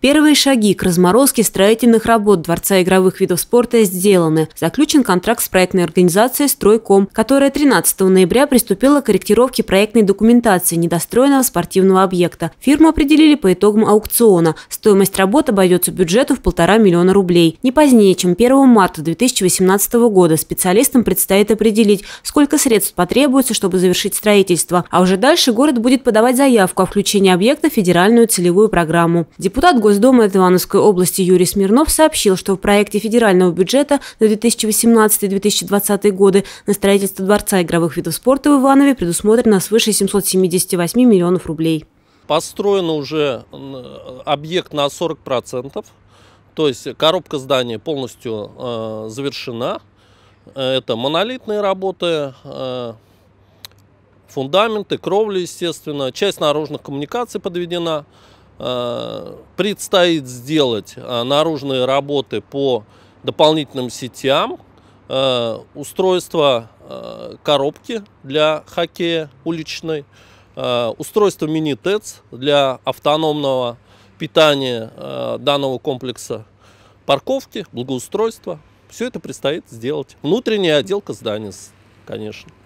Первые шаги к разморозке строительных работ Дворца игровых видов спорта сделаны. Заключен контракт с проектной организацией «Стройком», которая 13 ноября приступила к корректировке проектной документации недостроенного спортивного объекта. Фирму определили по итогам аукциона. Стоимость работ обойдется бюджету в полтора миллиона рублей. Не позднее, чем 1 марта 2018 года специалистам предстоит определить, сколько средств потребуется, чтобы завершить строительство. А уже дальше город будет подавать заявку о включении объекта в федеральную целевую программу. Депутат Госдумы Ивановской области Юрий Смирнов сообщил, что в проекте федерального бюджета на 2018-2020 годы на строительство Дворца игровых видов спорта в Иванове предусмотрено свыше 778 миллионов рублей. Построен уже объект на 40%, то есть коробка здания полностью э, завершена. Это монолитные работы, э, фундаменты, кровли, естественно, часть наружных коммуникаций подведена. Э, предстоит сделать э, наружные работы по дополнительным сетям, э, устройство коробки для хоккея уличной, устройство мини-ТЭЦ для автономного питания данного комплекса, парковки, благоустройство. Все это предстоит сделать. Внутренняя отделка здания, конечно.